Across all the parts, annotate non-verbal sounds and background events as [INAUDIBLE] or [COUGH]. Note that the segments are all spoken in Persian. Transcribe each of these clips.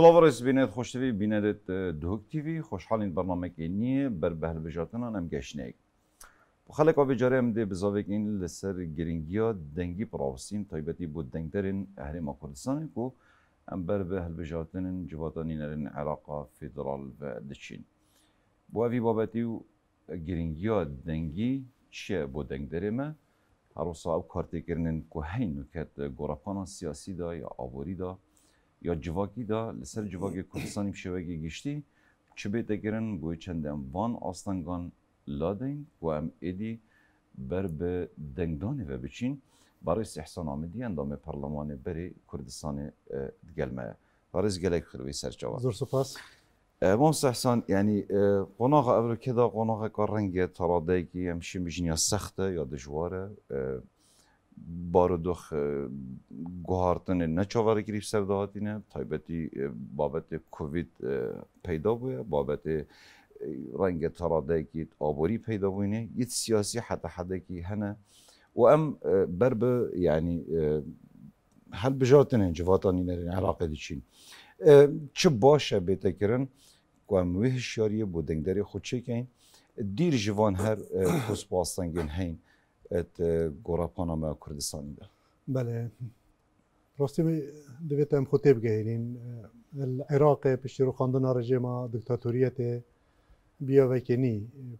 Slavorez خوش تیوی بینید دهک تیوی این برنامه که نیه بر بهل بجاتنا هم گشنه و خلق آبی جاره هم ده بزاوه که این لسر گرنگی ها دنگی پراوسیم تایبتی بود دنگ اهری اهریم کو که هم بر بهل این جواتانی نرین علاقه فیدرال و دچین با اوی بابتی و گرنگی ها دنگی چه بود دنگ دریمه هر وصا او کارتی کرنن که هی نکت سیاسی دا یا آوری دا یا دا لسر جواکی کردستانی پیشه وگی گشتی چه بیتا گرن بوی چند وان آستانگان لادن و هم ایدی بر به دنگدانی و بچین برای سحسان آمدی اندام پرلمان بری کردستان دگلمه برای زگلک خروی سر جواب زور سپاس مام سحسان یعنی قناق اولو که دا کارنگه کار رنگ تراده که همشه مجنیا سخته یا دشواره بارو دخ گوهارتن نچاوار گریف سردهاتی نه تایبتی بابت کووید پیدا بویا بابت رنگ تراده که آبوری پیدا بوینه یه سیاسی حتی حدکی هنه و ام بر به یعنی حل بجاتنه جواتانی نرین نه علاقه دی چه باشه بیتکرن کرن و ام شاریه بودنگداری خود چه دیر جوان هر خوز باستنگین هین گۆڕا پۆنامە کوردستانیدا بەێ ڕاستی دەبێت هم خطیب بگەێنین عێراقێ پشتی بیا و کنی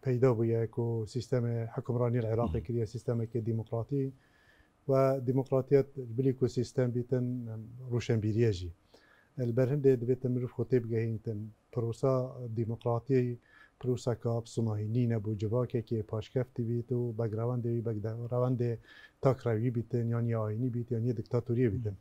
پیدا پەیدا که سیستم حکمرانی حکمڕانی عێراقی کردە که دیموکراتی و دیموکراتیت بلی که سیستم بیتن ڕوشنبیریەژی بەرهندێ دەبێتە مرۆڤ خۆتێ بگەهینتن پروسه دیموکراتی پروسکاب سماهی نینه بو جواکی که پاشکفتی بیت و بگ روند بگ روند تاک روی بیتن یعنی آینی بیت یعنی دکتاتوری بیتن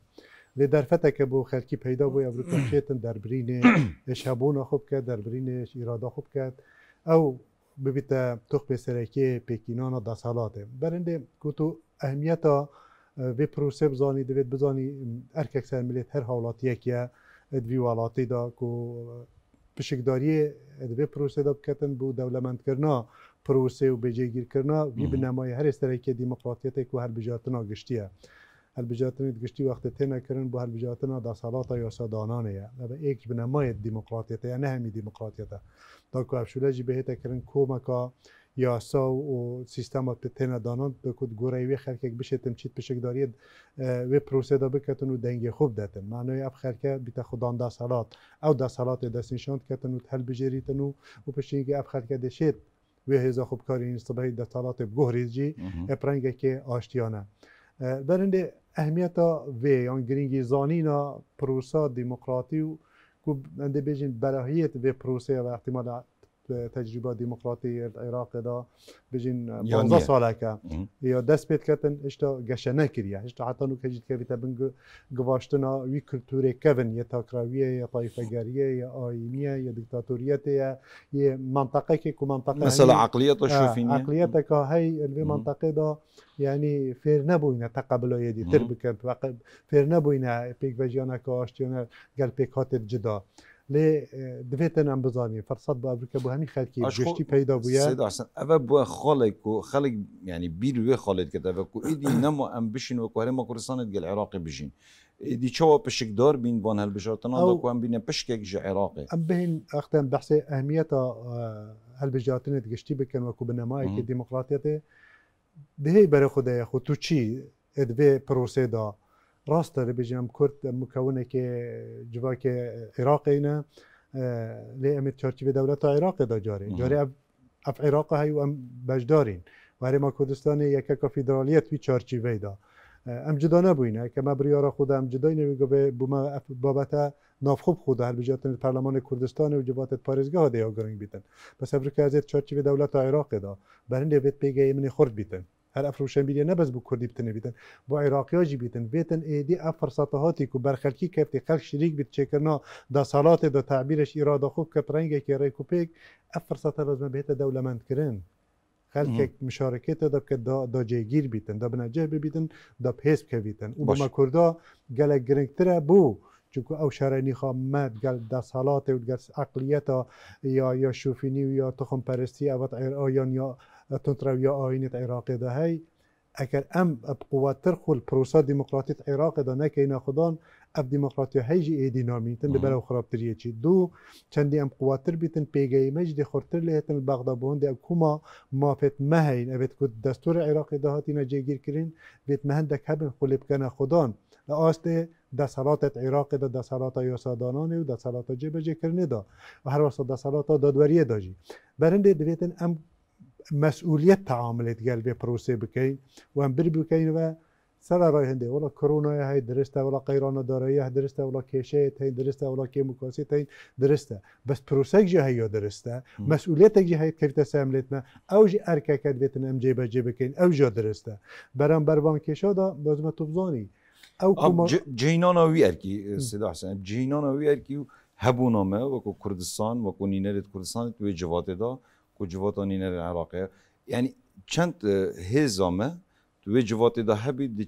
لی در فتح که بو خلکی پیدا بو یا شیتن در برین [COUGHS] شبون خوب کرد در برین ایرادا خوب کرد او ببیتا توخ به سرکی پیکینان دا سالاته برنده که تو اهمیتا وی پروسه بزانی دوید بزانی ارک اکثر هر حالاتی یکیه دوی والاتی دا پشکداری ادبه پروسه دا بکتن بو دولمند کرنا پروسه و گیر کرنا وی به نمای هر استرکی دموکراتیت که هر بجاتنا گشتیه هر بجاتنا گشتی وقت تینا کرن بو هر بجاتنا دا سالات یا سادانانه و ایک به نمای دموکراتیت یعنی همی دموکراتیت تا که افشولجی کردن کرن کومکا یاسا و سیستما تینا دانان بکد گوره وی بشه تم چیت پشک دارید و پروسه دا بکتن و دنگ خوب دتن معنی اف خرکه بیت خودان دا سالات او دا سالات دا سنشاند کتن و تحل بجریتن و پشتینگه اف خرکه دشید و هزا خوب کاری این صبح دا سالات بگهریجی اپرنگه که آشتیانه برنده اهمیت وی آن گرینگی زانینا پروسا دموکراتی و که بنده بیجین به پروسه و احتمال تجربه دموکراتی العراق دا بجین 15 سالکه یا دست پیت کتن اشتا گشه نکریه اشتا حتی نو کجید که بیتا بنگ گواشتنا وی کلتوری کون یا تاکراویه یا طایفگریه یا آینیه یا دکتاتوریته یا منطقه که که منطقه مثلا عقلیت شوفینیه عقلیت که هی الوی منطقه دا یعنی فیر نبوینه تقبل یدی تر بکرد فیر نبوینه پیک بجیانه که آشتیانه گل پیک هاتت جدا لێ دوێتەنان بزانانی فرصت با ئەمریکا به همی خەکی گشتی پیدا بووە خالق بووە خالق و بیروی خالق کتاب کو ایدی نم و ئیدی و عراقی بشین پشک دار بین بان عێراقی بژین. و چاوە پشکدار بین پشک هەلبژاتنەوەکوان بینە پشکێک ژە عێراقی بحث بین ئەختیان بەحسێ ئەهمیەتە بکن گشتی کو بنمایی که دیموکراتێتێ دهی برای خودەیە خود تو چی پروسه دا راست داره بجیم کرد مکونه که جواک عراق اینا لی امید چارچی دولت عراق دا جاره جاره اف عراق هی و ام بجدارین و ما کردستان یک اکا فدرالیت وی چارچی دا ام جدا نبوینه که ما بریارا خود ام جدای نبیگو به بابتا ناف خوب خود هر بجاتن پرلمان کردستان و جبات پارزگاه دیا گرنگ بیتن بس ابرکه از چارچی دولت عراق دا برنده بیت پیگه من خورد بیتن هر افروشن بیدی نبز بو کردی بتنه بیدن بو ها جی بیتن، بیتن ایدی اف فرصت هاتی کو برخلکی کفتی خلق شریک بیت چکرنا دا سالات دا تعبیرش اراده خوب کپ رنگ کی رای کوپیک اف فرصت لازم بیت دولمند کرن خلک مشارکت داد که دا دا جیگیر بیتن دا بنجه بیتن دا پیس که بیتن و ما کردا گله بو چونکو او شرانی خواه مد گل دسالات و گل اقلیت یا یا شوفینی و یا تخم پرستی او یا یا آینت عراق ده هی اگر ام اب قوات خل پروسا دموکراتیت عراق ده نه که اینا خدان اب دموکراتی هیجی ای دینامی تن ده خراب خرابتریه چی دو چندی ام قواتر بیتن مجد مج دی خورتر لهتن بونده دی ما مافت مهین ابت کو دستور عراق ده هاتینا گیر کرین بیت مهندک هبن خلیب کنه خدان آسته دسالات عراق ده دسالات یاسادانان و دسالات جبه کرنه دا و هر واسه ها دادوریه داجی برنده دویتن ام مەسئولیت تعاملێت گەل بێ پرۆسێ بکەین و ئەم بر بکەینەوە درسته ولی هەندێک وڵە درسته ولی درستە وڵە قەیرانە درسته درستە وڵە کێشەیە هەین درستە وڵە کێمکۆسی تین درستە بەس پرۆسێکجی جه درستە مەسئولێتێکی هەیە کردتە ساملێتمە ئەوژی ئەرکەکەت بێتن ئەم جێبەجێ بکەین ئەو ژۆ درستە بەرەم بەربان او بۆزمە تو بزانی ئەو جینانەوی ئەرکی سداحسن جینانەوی ئەرکی و هەبوونامە و کوردستان وەکو نینەرێت توی وێ جواتێدا کو جواتانی نر عراقی یعنی چند هزامه توی جوات ده هبی دی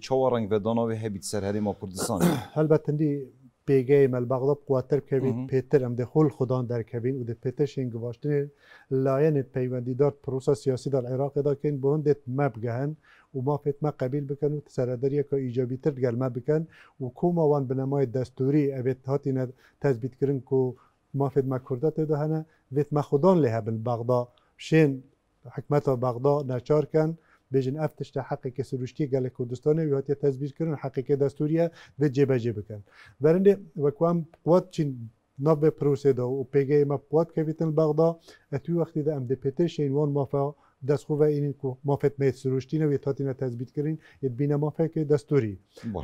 و دنایی هبی سر هری ما کردیسان. حال باتن دی پیگیری مل بغلب که بین پتر ام دخول خدا در که بین اوده پترش باشد نه لاین دی دار پروسه سیاسی در عراق داد که این بروند جهان و ما پت ما قبیل بکن و تسرداری که ایجابی تر جال بکن و کوما وان بنمای دستوری ابد هاتی نه تثبیت کردن کو ما فد ما کرده تو دهنه وقت ما خودان بغداد شین حکمت بغدا ناچار کن بجن افتش تا حقی که سروشتی گل کردستانه و هاتی تزبیر کردن حقی که دستوریه و جبه جبه کن برنده وکوام قوات چین به پروسه دا و پیگه ما قوات که بیتن بغدا اتوی وقتی دا ام دی پیتر شینوان مافا دست خوبه این که مافت میت سروشتی نه ویتاتی نه تزبیت کرین بین بینه که دستوری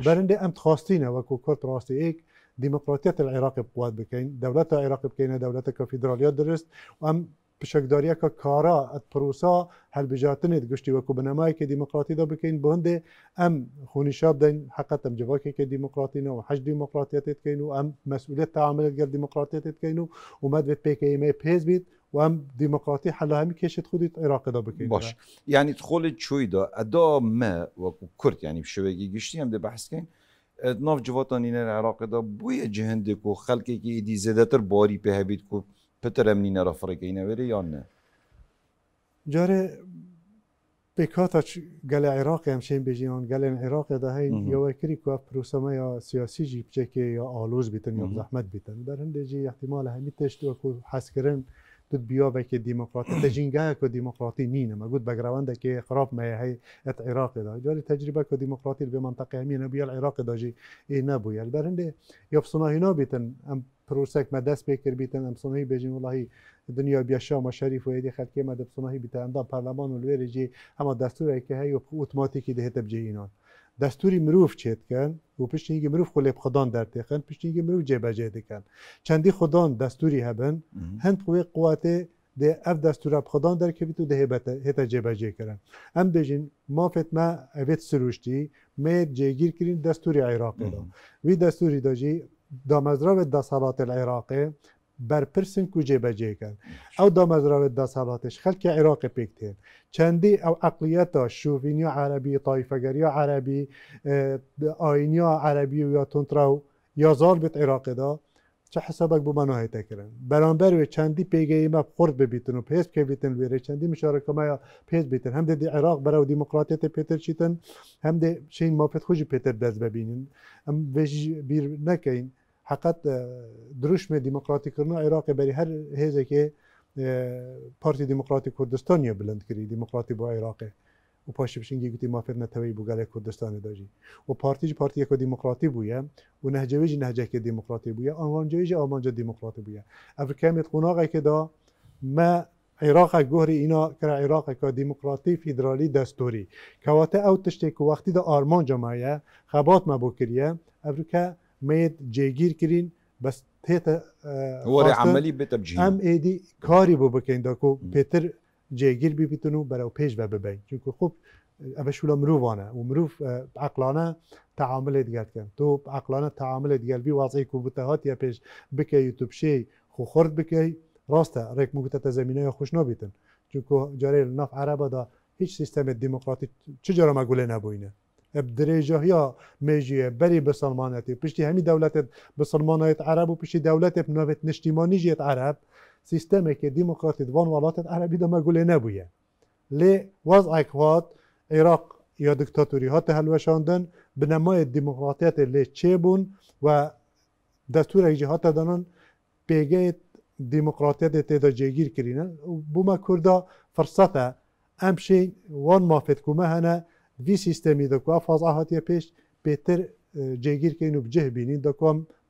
برنده ام نه وکو کارت راستی ایک ديمقراطية العراق بقوات بكين دولة العراق بكين دولة كفيدرالية درست ام که کارا پروسا حل بجاتنید گشتی وەکو بنەمایکە دیموکراتیدا ام بندێ هم خونیشاب دەین حقەتم و دیموکراتینەوە هەش دیموکراتەتکەین و ئەم مەسئولێت تعاملت گەر دیموکراتەتکەین و که ایمه پیز بیت و ئەم دیموکراتی هم کێشت خودیت دا بکنید باش یعنی چوی دا دا ما و کرد یعنی شوگی گشتی هم ده بحث بەحسکەین ناف جواتانینە جهنده بویە جهندێک و خەلکێکی ئیدی زێدەتر باری پێهبیت کو پترم امنی نرافره که اینه وره یا نه؟ جاره پکاتا گل عراق هم چه بجیان گل عراق ده های یا کری که پروسما یا سیاسی جی یا آلوز بیتن یا زحمت بیتن در جی احتمال همی تشت و حس کرن بیا به که دموکراتی [CLEARS THROAT] تجینگه که دموکراتی نینه ما گود بگرونده که خراب ما های ات عراق دا جاری تجربه که دموکراتی به منطقه همینه بیا العراق دا جی ای نبو یعنی در هنده یا نا بیتن ام پروسک ما دست بکر بیتن ام صناهی بجین والله دنیا بیا شام شریف و ایدی خلکی ما دب صناهی بیتن اندام پارلمان و جی اما ای که های اوتماتیکی دهت بجینان دستوری چید کن، و خلیب مروف پشتیگە مرۆڤ خۆ مروف مروف بجه دی جێبەجێ چندی خدان دستوری هبن هند قوی قوات ده اف دستور دەستورە خدان ده و جه بجه کرن ام بجین ما فتما اویت سروشتی کرین دستوری عراقی دا وی دستوری دەستوری دەژی دا سالات العراقی برپرسن کو جێبەجێ کرد ئەو او دا سالاتش خەلکی عراق چندی چندی او ئەقلیەتە ها عربی تایفەگەریا عربی آینیا عربی و یا تونتراو و یا زار عراق دا، چه حسابک بو منو هیتا کرن برانبر و چندی پیگه م خرد ببیتن و پیس که بیتن ویره چندی مشارکه ما پیس بیتن هم دی عراق برای دموکراتیت پیتر چیتن هم دی شین مافت خوچ خوشی پیتر هم بیش بیر حقت دروشم دموکراتی کردن عراق برای هر هزه که پارتی دموکراتی کردستانی بلند کری دموکراتی با عراقه و پاش بشین گوتی ما فرنه نتایج بو گله کردستان داجی و پارتیج پارتی یک دموکراتی بویا و نهجویج نهجه که دموکراتی بویا آمان آمانجا دموکراتی بویا افریقا میت قناقه که دا ما عراق گوهری اینا کرا عراق که دموکراتی فدرالی دستوری کواته او تشتی که وقتی دا آرمان جمعیه خبات ما بو مید جیگیر کرین بس تێتە واری عملی بتەبجی ام ایدی کاری بۆ بکەین دەکۆ پێتر جێگیر بیبیتن و برای پێش پیش ببین چونکە خوب ئەمە شولە مرۆڤانە و تو عقلانه تعامل دیگاتکەن بی عقلانە کو دیگەلبی واازەی و بتەهاتیە پێش بکە یوتوبشەی خۆخورد بکەی زمینه ڕێک مگوتە زمینەیە چون چونکە جارێ ناف دا هیچ سیستم دیموکراتی چ ما گوله نبوینه درێژەهیا مێژیە بەری بسلمانەتی پشتی هەمی دەولەتت بسلمانیت عرب و پشتی دەولەتێ بنوێت نیشتیمانیژێت عرب سیستمێکی دیموکراتیت وان وڵاتت عربی دەمەگولێ نەبووە لێ واز ئایکات عێراق یا دکتاتوری هاتە هەلوەشاندن بنەمای لی لێ چێبوون و دەستورێکی هاتە دەنن پێگەیت دیموکراتیەتێ تێدا جێگیرکردە بوومە کووردا فرسەتە ئەم وان وان مافێتکومە هەنە وی سیستمی دکو فازا آهاتی پیش بهتر اینو بجه و بجێ بینین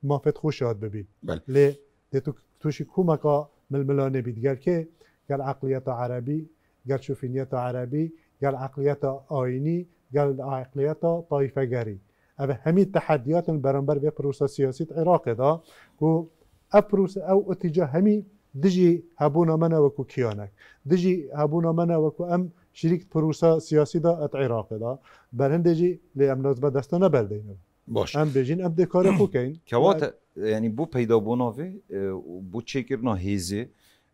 مافت خوش آد ببین کومه بله. تووشی کومەکە ململانه بیدگر که گل عقلیت عربی گل شفینیت عربی گەل عقلیت آینی گەل عقلیت طایفه اوه هەمی تحدیات برانبر به پروسه سیاسیت عراق و ئەپروس او اتجاه همی همی هبونا منە وکو کیانک دجی هبونا منا وکو ام شریک پروسا سیاسی دا ات عراق دا بر جی لی امناز با باش ام بجین ام دکار خو کین [CLEARS THROAT] یعنی بو پیدا بونه و بو چکرنا هیزی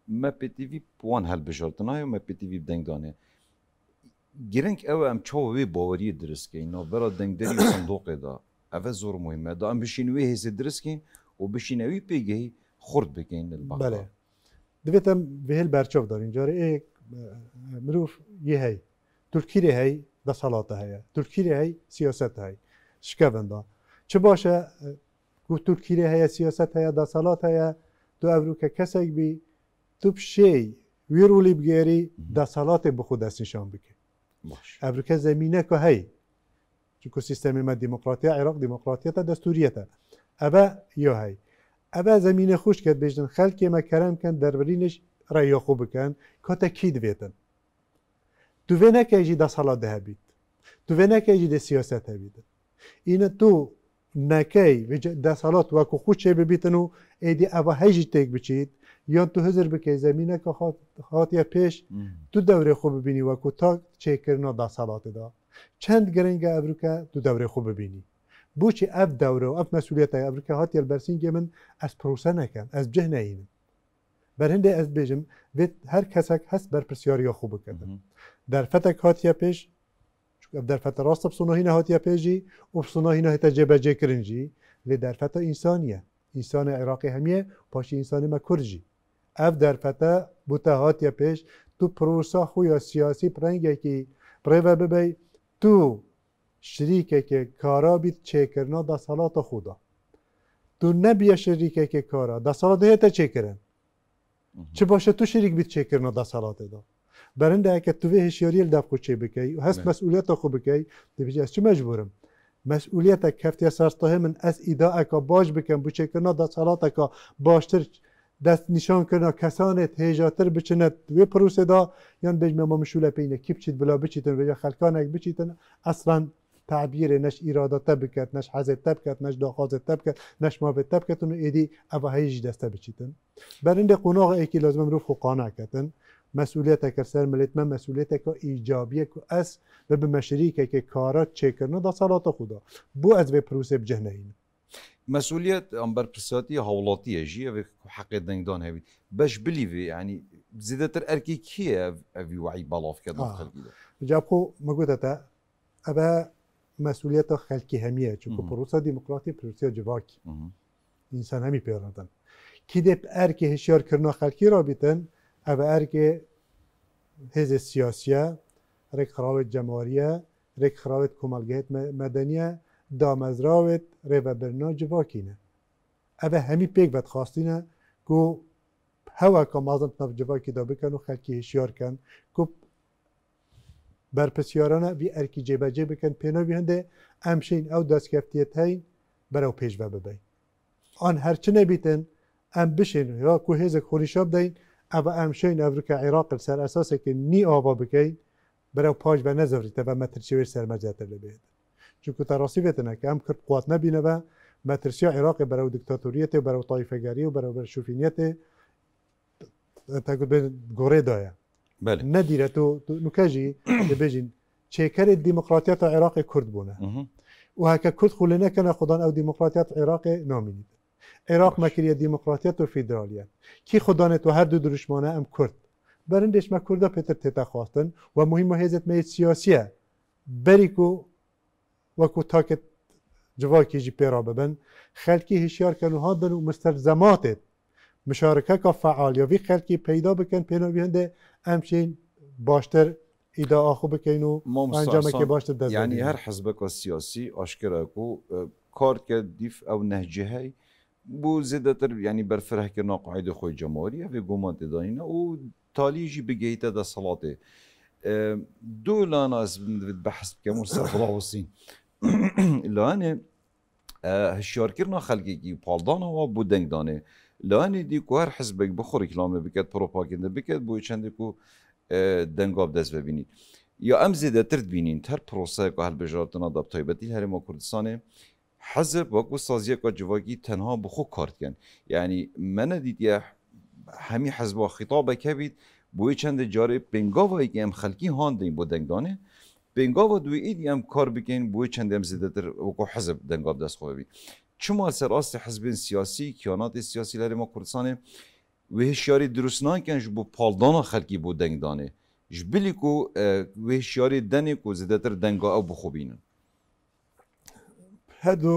ما پتیوی وی پوان هل بجارتنا یا ما پی وی بدنگ دانه گرنگ او ام وی باوری درست کین نا برا دنگ دری صندوق دا اوه زور مهمه دا ام وی هیزه درست کین و بشینوی پیگهی خورد بکین البقا بله دویتم به هل برچاف دارین جاره مرۆڤ یێ هەی تورکیرێ هەی دەسەڵاتە هەیە تورکیرێ هەی سیاست هەی شکەبندا چ باشە گو تورکیرێ هەیە سیاست هەیە دەسەڵات هەیە تو ئەروکە کەسێک بی تو پشەی ویررولی بگێری دەسەڵاتێ بخۆ دەستنیشان بکە ئەبرکە زمینینەکە هەی چکو سیستمی عراق دیموکراتیا عێراق دیموکراتیەتە دەستوریەتە ئەبە یۆ هەی ئەبە زمینە خوش کرد بێژن خەلکێمە کەرم کەن دەربرینش یا خو بکن کاتا کی دویتن تو وی نکه ایجی ده صلاح ده بید تو وی نکه ایجی ده سیاست بید این تو نکی ده تو وکو خود چه ببیتن و ایدی اوه هیجی تک بچید یا تو هزر بکی زمینه که خات یا پیش تو دوره خوب ببینی و تا چه کرنا ده سالات دا چند گرنگ ابروکه تو دوره خوب ببینی بوچی اب دوره و اف مسئولیت ابروکه هاتی البرسینگ من از پروسه نکن از جه از بیجم وید هر کسک هست بر پرسیاری خوب در بکردن دەرفەتێک در پێش راست بسونه بسونهی هاتیه پیجی و بسونهی در در انسانیه انسان عراقی همیه پاش انسان ما کرجی کرجی. در در فتا هاتیە پیش تو پرۆسا خویە سیاسی که پریوه ببی تو شریکه که کارا بیت چێکردنا دەسەڵاتە خودا تو شریکه که کارا هتا چه کرن چه باشه تو شریک بیت چه نه دا صلات دا برنده که تو هشیاری لدف خود چه بکی و هست مسئولیت خود بکی دبیج از چه مجبورم مسئولیت کفتی سرسته من از ایدا اکا باش بکن بو چه نه دا اکا باشتر دست نشان کنه کسانه تهجاتر بچند و پروسه دا یان بجمه ما مشوله پینه کی بچید بلا بچیتن و یا خلکانک بچیتن اصلا تعبیر نش تب کرد نش حزت کرد نش تب کرد نش مابت بکرد و ایدی اوه هیچ دست بچیتن برند قناغ که لازم رو فقانا کردن مسئولیت که سر ملت من مسئولیت که ایجابیه که از به به مشریکه که کارا کرنه دا صلات خدا بو از به پروسه بجهنه اینه مسئولیت امبر پرساتی حولاتیه جی و حق دنگدان هبید بش بلیوی یعنی زیده تر ارکی کیه اوی وعی بلاف کرد جاب خو مگوتا تا ابا مسئولیت خلکی همیه چون پروسا دموکراتی پروسا جواک انسان همی پیاردن که دب ارکی هشیار کرنا خلکی بیتن، او ارکی هز سیاسیه رک خراوت جماریه رک خراوت کمالگهت مدنیه دامزراوت و برنا نه. او همی پیگ بد خواستینه که هوا که مازن تنف جواکی دا بکن و خلکی هشیار کن که برپسیارانه بی جبه کن پینا بیانده امشین او دستگفتیت های برای پیش پێشبە ببین آن هرچی نبیتن ام بشین یا کو او امشین او رو که عراق سر اساس که نی آبا بکەین برای پاش ویر سر بە مەترچێر سەرمەجاتە چون چونکو تەڕاستی بێتەنەکە که کرد قوات نبینەوە مەترسیا عێراقی بەرەو عراق برای تایفەگەری و بەرەو بەرشوفینەتێ گوره گۆڕێدایە بله. ندیره تو نکجی دبیجین چیکر دموکراتیت عراق کرد بونه و هک کرد خلی نکنه خدا او دموکراتیت عراق نامینید عراق مکریه دموکراتیت و فدرالیت کی خدا تو هر دو دشمنه ام کرد برندش ما کردا پتر تتا خواستن و مهم هزت می سیاسیه بریکو و کو تاکت جواکی جی پیرا ببن خلکی هشیار کنو و مستلزماتت مشارکه که یا وی خلکی پیدا بکن پیدا همچین باشتر ایدا آخو بکن و انجام که باشتر دست یعنی هر حزب سیاسی آشکرا کو کار که دیف او نهجه بو زیده تر یعنی برفره که قاعده خوی جمهوری و گمان دانینا او تالیجی بگیت دا صلاته دو لانا از بحث که [CLEARS THROAT] و صرف حسین لانه هشیار کرنا خلقی پالدان و بودنگ دانه لانی دی کو هر حزبک بخور کلامه بکد پروپاگاندا بکد بو چند کو دنگاب دست ببینید یا ام زیده ترد بینین تر پروسه که هل بجارتنا داب تایبتی هر ما کردستانه حزب وکو سازیه که جواگی تنها بخو کارد کن یعنی من دید یا همی و خطاب که بید بوی چند جاره بنگاوایی که ام خلکی هاندین با دنگدانه بنگاوا دوی اید ام کار بکن بوی چند ام حزب دنگاب دست خواه چما ما سراست حزب سیاسی کیانات سیاسی لری ما کردستان وهشیاری درست نکن جبو پالدانا خلکی بود دنگ دانه جبلی کو هشیاری دنی کو تر دنگا او بخوبین. هر دو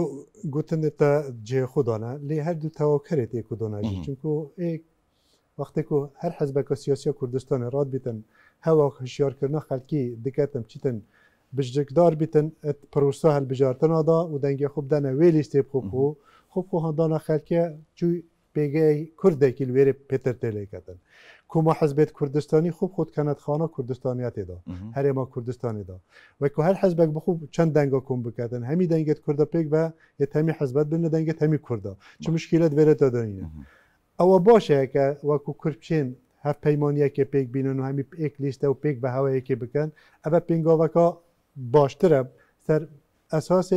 گوتن تا جه آنه، لی هر دو تواکر تی کو دانه چون کو ایک وقتی کو هر حزب سیاسی کردستان راد بیتن هوا هشیار کردن خلکی دکتم چیتن بجدار بیتن ات پروسه هل بجارتن آده و دنگی خوب دنه ویلی استیب خوب خو خوب خو هندانا خلکه چوی پیگه کرده کل ویره پیتر تلی کتن کما کردستانی خوب خود کند خانه کردستانیت دا هر ما کردستانی دا و که هر حزبک بخوب چند دنگا کم بکتن همی دنگت کرده پیگ و یه همی حزبت بینه دنگت همی کرده چه مشکلت ویره دادنینه او باشه که وکو کربچین هف پیمانیه که پیک بینن و همی ایک لیسته و پیک به هوایی که بکن او پینگاوکا باشتر سر اساس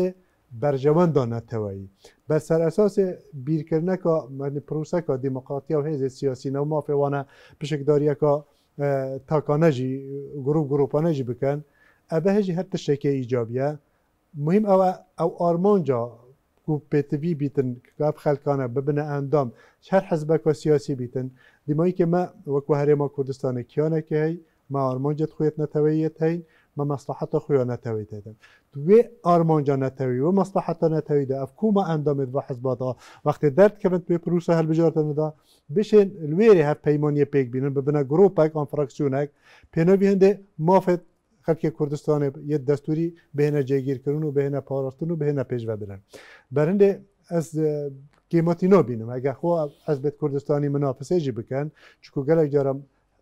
برجوان دانه توایی بر سر اساس بیرکرنک که من یعنی پروسه که دموکراتی و حیز سیاسی نو ما فیوانه پشکداری که تاکانه جی گروپ گروپانه جی بکن ابه هجی هر ایجابیه مهم او او آرمان جا کو پیتوی بیتن کاب خلکانه ببنه اندام هر حزب و سیاسی بیتن دیمایی که ما وکو ما کردستان کیانه که ما آرمان خویت نتوییت ما مصلحت خۆیان نەتەوەی دەدەم دوێ ئارمانجا نەتەوی و مەسلحەتە نەتەویدا ئەف کومە ئەندامێت بە حزباتەوە وەختی پروسه پێ پروسە هەلبژارتەدا بشێن لێری هەر پیمانی پێک بینن ببنە گرۆپێک کردستان پێنەبی هەندێ مافێت خەکی کوردستانێ یە دەستوری بهێنە جێگیرکردن و بهێنە پاڕاستن و بهێنە پێشبدرن از ئەس قیمەتی نبینم ئەگە از ئەس بێت منافسه جی بکن، چکو گەلێک جارم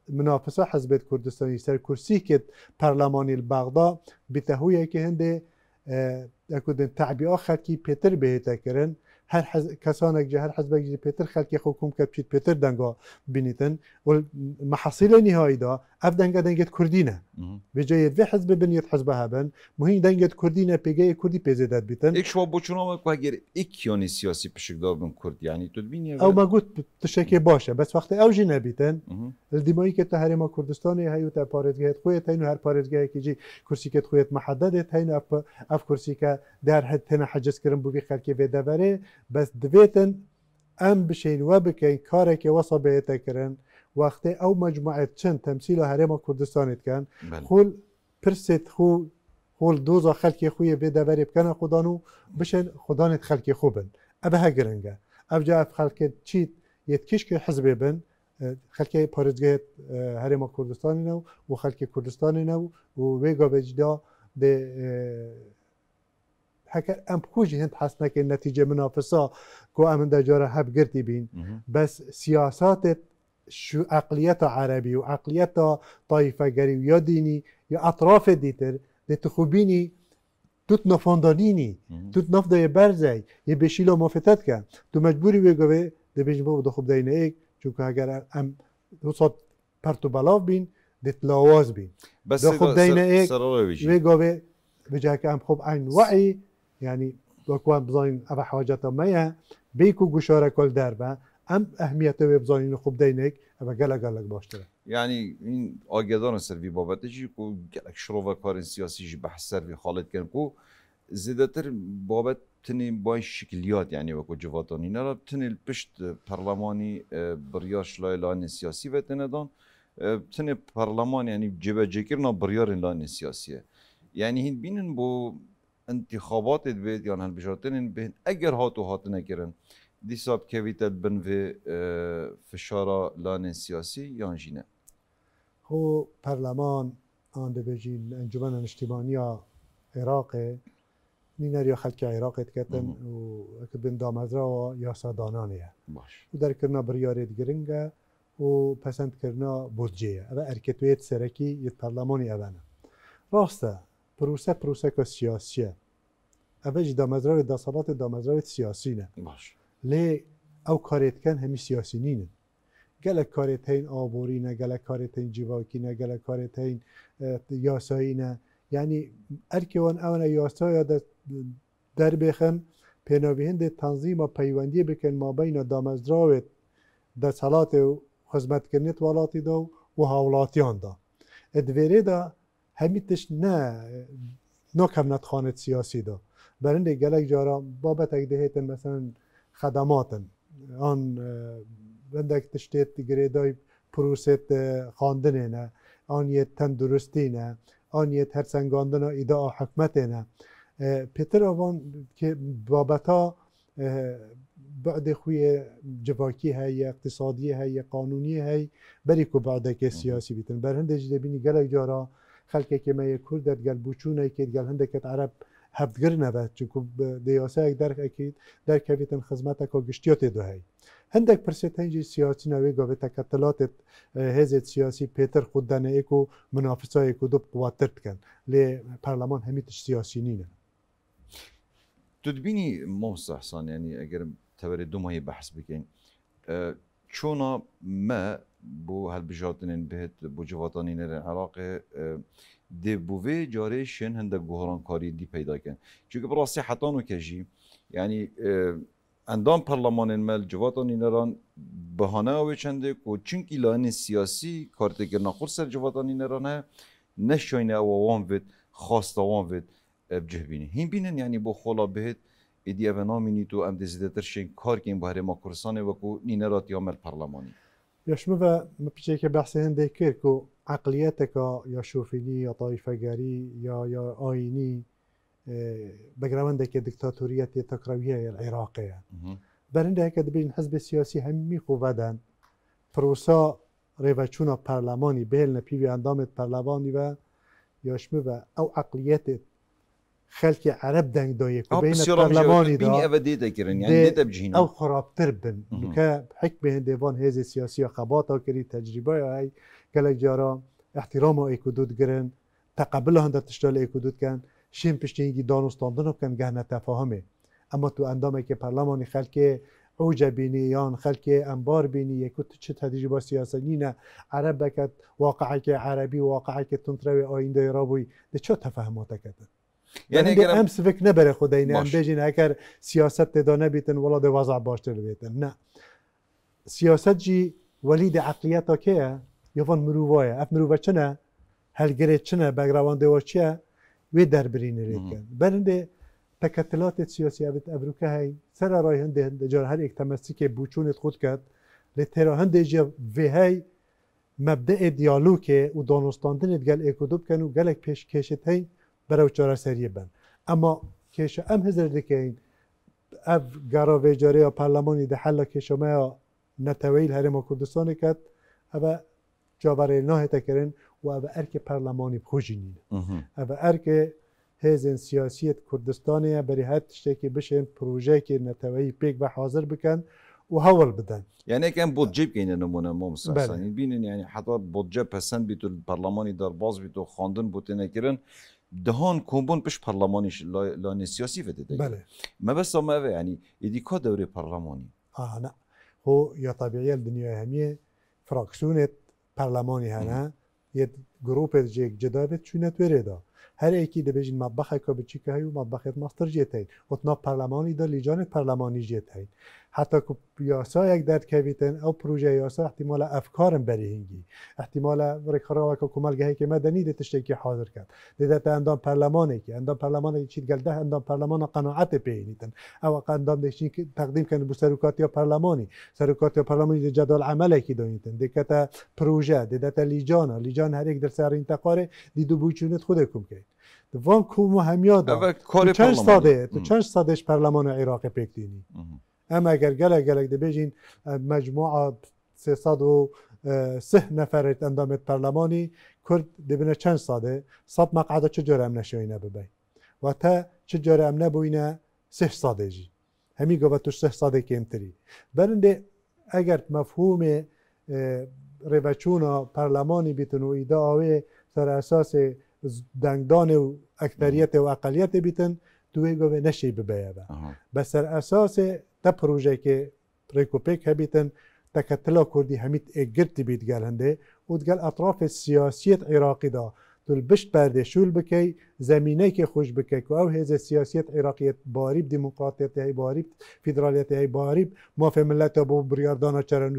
منافسه حزب کردستانی سر کرسی که پرلمانی بغدا به تهویه که هنده اکودن تعبیه آخر کی پیتر بهتا کرن هر حز... کسانک هر حزب پتر پیتر خلکی خوکم کرد کپشید پیتر دنگا بینیتن و محصیل نهایی دا اف دنگ ئەف دەنگە به جای بێجێت حزب بن ببنیت حزب بن مهم دەنگێت کوردینە پێگەی کوردی یک بتن شما ایک یعنی سیاسی دار بن یعنی دبینی او ما مەگووت تشتێکی باشه. بس وقتی او جی نبیتن دیمایی که تا هەرێمە کوردستانی تا پارێتگەێت خۆیت هەین هر هەر که جی اف اف کرسی که در کورسیکە تن هەت تێنە حەجزکردن خلکی خەرکی دوره بس دویتن، ام بشین و کاری که کارێکی وصبه بێتەکردن وقتی او مجموعه چند تمثیل هرم کردستانی کن بله. خول پرسید خو خول دوزا خلک خوی به دوری بکنه خودانو بشن خلک خلکی خوبن ابه ها گرنگه اب جا اف خلک چیت یت کش که حزب بن خلک پارزگه هرم کردستان نو و خلک کردستان نو و ویگا بجدا به هەکە ام خوژی هند که نتیجه منافسا کو جاره دەجارە بین بس سیاستت شو اقلیت عربی و اقلیت طایفه و یا دینی یا اطراف دیتر دیت خوبینی توت نفاندانینی توت نفدای برزه یه بشیلا مافتت کن تو مجبوری بگوه ده بیش ده خوب ایک چون که اگر ام روسات پرتو بلاف بین دیت لاواز بین بس ده خوب ایک بگوه بجه که ام خوب این وعی یعنی بزاین بزاین حاجت همه میا بیکو کل در ام اهمیت ببزانین خوب دینک و گله گله باشتره یعنی این آگیدان سروی بابته چی کو گلگ شروع و کارن سیاسی بحث سروی خالد کن کو زیدتر بابت تنی باش شکلیات یعنی وکو کجواتانی نرا تنی پشت پرلمانی بریاش لای سیاسی و تندان تنی پارلمان یعنی جبه جکر نه بریار لایلان سیاسیه یعنی هین بینن بو انتخابات بید یعنی هن تنه بین اگر هاتو هات نکرن دیساب کویتت بنوی فشارا لان سیاسی یان جینه خو پرلمان آن دبجین انجمن انشتیبانی عراق یا خلک عراق کتن و بن دامدرا و یاسا دانانیه باش و در کرنا بریارید گرنگه و پسند کرنا بودجه و ارکتویت سرکی یه پرلمانی اوانه راسته پروسه پروسه که سیاسیه اوه جی دامزرار دا سیاسی نه لی او کاریت کن همی سیاسی نینن گل کاریت هین آبوری نه گل کاریت هین جیواکی نه گل کاریت هین یاسایی نه یعنی ارکیوان اون یاسایی در بخم پیناوی هند تنظیم و پیوندی بکن ما بین دامزراویت در سلات و خزمت کرنیت والاتی دا و هاولاتیان دا ادویری دا همیتش نه نه خانه نتخانت سیاسی دا برنده گلک جارا بابت اگده هیتن مثلا خدماتن آن وندک تشتیت دیگری دای پروسیت خاندنه نه آن یه تندرستی نه آن یه ترسنگاندن و ایده حکمت نه پیتر آوان که بابتا بعد خوی جواکی های اقتصادی های قانونی های بری که بعد که سیاسی بیتن بر هنده جده بینی گلک جارا خلکه که ما یک گل بوچونه که گل هنده عرب هەفتگر نەبێت چکو خزمت دەرکەکەیت گشتیات خزمەتەکە هندک هندک هندک هنجی سیاسی نوی گاوی تکتلات هزت سیاسی پیتر پێتر خوددانەیەک و منافسایەک و دوو قواتر کن لی پرلمان همیتش سیاسی تو نینە یعنی اگر ئەگەرم دو دومایی بحث چونا ما ما بو هەلبژاتنین بهت بو بو نەرە عراقێ دبوه جاره شن هند گوهران کاری دی پیدا کن چون که براستی حتانو کجی یعنی اندام پرلمان مل جواتان اینران بهانه اوی چنده که چونکی لان سیاسی که نخور سر جواتان اینران ها نشاینه او وان وید خواسته وان وید جه بینه هین بینن یعنی با خلا بهت ایدی او نامینی تو ام دزیده ترشین کار کن بهره ما کرسانه و که نینرات یامل پرلمانی شما و پیچه که بحث هنده کرد که عقلیت که یا شوفینی یا طایفگری یا یا آینی بگرامنده که دکتاتوریت تکرویه عراقیه برنده که دبین حزب سیاسی همی خوبدن پروسا ریوچونا پرلمانی بهل نپیوی اندامت پرلمانی و یاشمه و او عقلیت خەلکی عرب دەنگ دۆیەکەلەمانی او خراب تر بن که حک بێن دێبان هێزی سیاسی خەباتەوە کری تجربه های کلک جارا احتیرام و ئیکودودگرن تشتال ایکودود کن شیم پشتی شین دانستاندن دانوستاندن کن گهنه تفاهمه. اما تو که پرلمانی خەلکێ اوجه بینی یا خلک انبار بینی تو چه با با سیاسە نه عرب واقعی که عربی که آینده را بوی ده چه تفاهمات کتن یعنی اگر امس سفک نبره خود اینه ام بجین اگر سیاست دیده نبیتن ولا ده وضع باشتر بیتن نه سیاست جی ولید عقلیتا که یفان مرووایه اف مرووه چنه هلگره چنه بگروان چیه وی در برینه ریکن برنده تکتلات سیاسی ابت ابروکه های سر رای هنده هنده جار هر ایک که بوچونت خود کرد تر هنده جی وی های مبدع دیالوکه و دانستاندن گل اکودوب کن و گلک پیش کشت هی برای سریع بند اما کش ام هزار این اف و جاری یا پرلمانی ده حل کشما نتویل هرم کردستان کت اوا جاور نه تکرین و اوا ارک پارلمانی بخوجینین اوا ارک هزین سیاسیت کردستانی بری هر تشتی که بشین پروژه که نتویی پیک و حاضر بکن و هول بدن یعنی که بودجه بگین نمونه ما مثلا بله. بینن یعنی حتی بودجه پسند بیتو پارلمانی در باز بیتو خاندن بوتنه کرن دهان کمبون پش پارلمانیش لانه سیاسی فده ده بله ما بس ما يعني یعنی ادیکا دوری پرلمانی آه نه هو یا طبیعی دنیا همیه فراکسیونت پرلمانی هنه یه گروپ جیک جدابت چونت وریدا هر یکی ده بجین مطبخه که بچی که هیو مطبخه ماستر جیت هید و پارلمانی پرلمانی لیجان پرلمانی جیت هید حتی که یاسا یک درد کویتن او پروژه یاسا احتمال افکارم بری هنگی احتمال رکراوا که کمال گهی که مدنی ده تشتی که حاضر کرد دیده تا اندام پرلمانه که اندام پرلمانه چید گلده اندام پرلمان قناعت پیهنیتن او اندام ده که تقدیم کنه بو سرکات یا پرلمانی سروکات یا پرلمانی جدال عمله که دانیدن دیده تا پروژه دیده تا لیجانا لیجان هر یک در سر انتقاره دیدو بوچونت خود کم کرد وان کومو همیادا تو چند ساده تو چند پرلمان عراق اما اگر گلک گلک دبیجین مجموعه سه نفر اندام پرلمانی کرد دبینه چند ساده صد مقعد چجور امنه شوینه ببین و تا چجور امنه بوینه سه ساده جی همی گوه تو سه ساده کمتری برنده اگر مفهوم و پرلمانی بیتن و ایده آوه سر اساس دنگدان و اکثریت و اقلیت بیتن دوی گوه نشی ببیه بس سر اساس تا پروژه که ریکوپیک هبیتن تا کردی همیت اگر تی بید گلنده، و دگل اطراف سیاسیت عراقی دا دل بشت برده شول بکی زمینه که خوش بکی که او هیز سیاسیت عراقیت باریب دیموقراتیت های باریب فیدرالیت های باریب موافی ملت ها با بریاردان ها چرا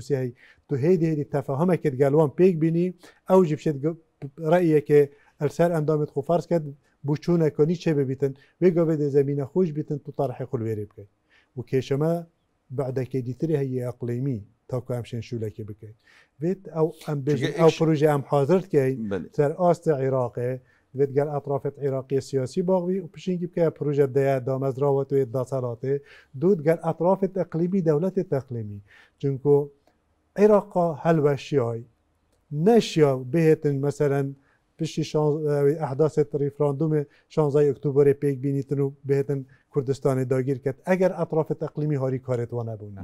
تو هیدی دی تفاهمه که دگل وان پیک بینی او جیب شد رأیه که السر اندامت خوفرس کد بچونه کنی چه ببیتن بده زمینه خوش بیتن تو طرح خلوه ریب و بعد که دیتری هەیە ئەقلیمی تاکو ئەمشێن شوولەکی بکەیت بێت ئەو ئەم ئەو پروژێ ئەم حاضرتکەیت سەر ئاستە عێراقێ وید گر ئەطرافێت عراقی سیاسی باغوی و پشنگی بکە پروژە دەیە دامەزراوە توێت دود دوود گەل ئەطرافێت دولت دەولەتی تەقلیمی چونکو عێراقا هەلوە شیای نەشیا بهێتن مثلا پشتی احداث ریفراندوم 16 اکتبر پیک بینیتن و بهتن کردستان داگیر کرد اگر اطراف تقلیمی هاری کارت و نبونه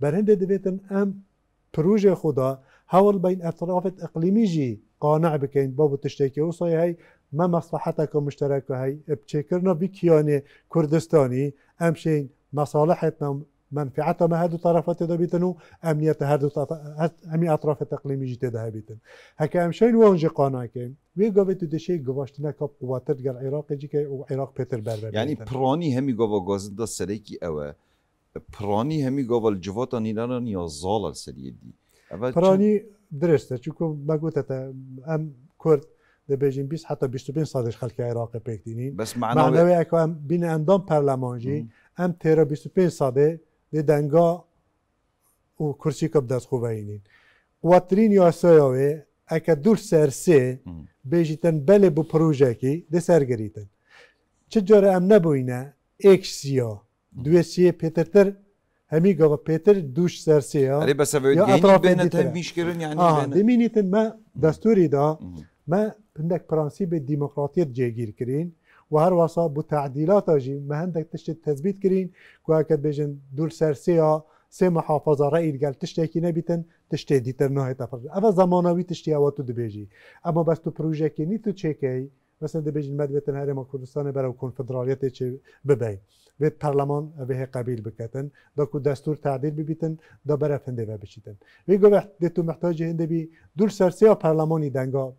برنده دویتن ام پروژه خدا هول بین اطراف اقلیمی جی قانع بکن بابو تشتکی و های ما مصلحتك مشتركة هاي بتشكرنا کردستانی. كردستاني مصالحت مصالحتنا منفعتها ما هادو الطرفات دا بیتن و امنیت هادو همی اطراف تقلیمی جیت ده بیتن هکه امشین و اونجا قانا که وی گوه تو دشه گواشت نکا قواتر گر عراق جی که عراق پیتر برانی بر یعنی پرانی دا سرکی اوه برانی همی گوه الجواتا نیران یا زال سریه دی پرانی درسته چون ما گوته ام کرد ده بیجین 20 حتی 25 سالش خلق عراق پکتینین بس معنوی معنوی اکو ام بین اندام پرلمانجی ام تیرا 25 ساله ده دنگا و کرسی کب دست خو اینین واترین یا سایاوه سر سه بیشیتن بله بو پروژه کی ده سر گریتن چه جاره ام نبو اینه ایک سیا دو سیه پیترتر، تر همی پیتر دوش سر سیا اره بس اوه بینه کرن یعنی بینه ما دستوری دا ما پندک پرانسی به دیموکراتیت جه گیر کرین و هر واسا بو تعدیلات آجی مهندک تشت تثبیت کرین که اکد بیجن دول سر سیا سی محافظه رأی گل تشتی که نبیتن تشتی دیتر نه تفرد اما زمانوی تشتی آواتو تو دبیجی اما بس تو پروژه که نی تو چکی مثلا دبیجن مدویتن ما کردستان برای کنفدرالیت چه ببین و پارلمان به قبیل بکتن دا که دستور تعدیل ببیتن دا برای و بچیتن وی گوه ده تو محتاج هنده بی دول سرسیا پرلمانی دنگا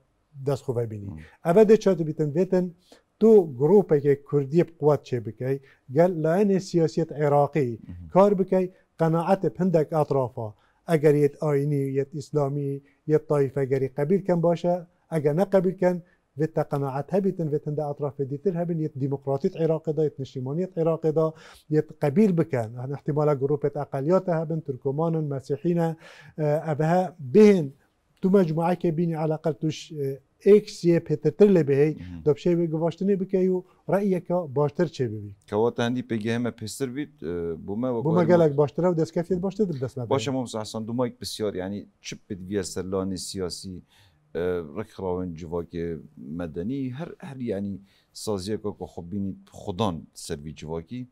دست خوبه بینی اول ده چا بیتن بیتن تو گروپ که کردی قوت چه بکی گل لعنت سیاست عراقی کار بکی قناعت پندک اطرافا اگر یت آینی یت اسلامی یت طایفه گری قبیل کن باشه اگر نقبیل کن ویت قناعت هبیتن ویت هنده اطراف دیتر هبین یت دیمقراطیت عراق دا یت نشیمانیت عراق دا یت قبیل بکن احتمالا گروپت اقلیات هبین ترکمانن مسیحین ابها بهن تو مجموعه که بینی علاقه توش اکس یه پترتر لبه دو بشه به گواشتنی بکی و رأیه که باشتر چه ببین که وقت هندی پیگه همه پستر بید بوما و گلک باشتر و دستکفیت باشتر در دست نبید باشه مامس احسان دو مایک بسیار یعنی چپ بید وی سرلانی سیاسی رک راون جواک مدنی هر هر یعنی سازیه که که خوب بینید خودان سروی جواکی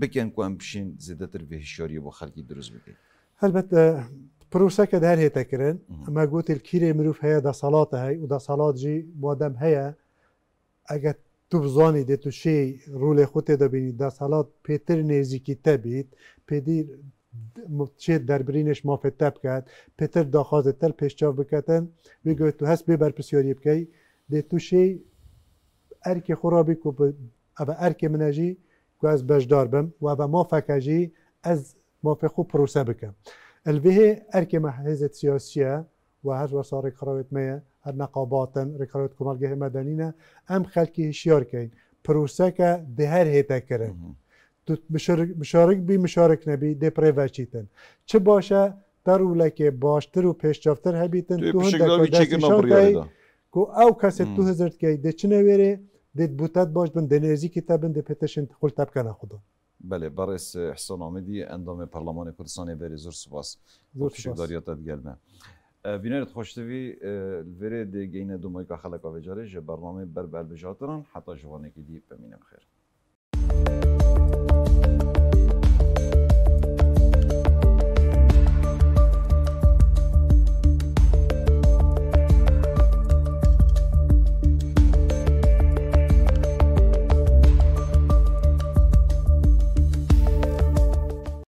بکن که هم بشین زیده تر به هشاری با خلقی درست بکن البته در پرۆسەکە دەرهێتەکردن ئەمە گوتیل کیرێ هیا دا صلاته هی و جی بۆدەم هیا اگر تو بزانی صلات پیتر نیزی کی تبید پیدی دەسەڵات در برینش مافت تب کرد پیتر دا بکات تل پیش تەر بکتن وی بگوێت تو هست ببر پسیاری بکی ده تو شی شێ خرابی خۆڕابی و ارک منجی منەژی گواز بجدار بم و بە مافکجی از مافخو پروسه بکم. البه اركما حزت و وهج وصار كراوت ميا هر نقاباتن ركراوت جه مدنينا ام خلكي شيار كاين بروسكا دهر هيتا كرن مشارک بی مشارک نبی دپری وچیتن چه باشه تر ولکه باشتر و پیشرفتر هبیتن تو هند که کو او کسی تو هزرت کی دچنه وره دت بوتات باش بن دنرژی کتابن د پتشن تاب کنه خدا بله برس احسان آمدی اندام پارلمان کردستان بری زور سپاس زور سپاس داریات گرمه بینارت خوشتوی وره دی گین دو مایکا خلق بجاره جه برنامه بر بر بجاتران حتی جوانه که دی بمینم خیر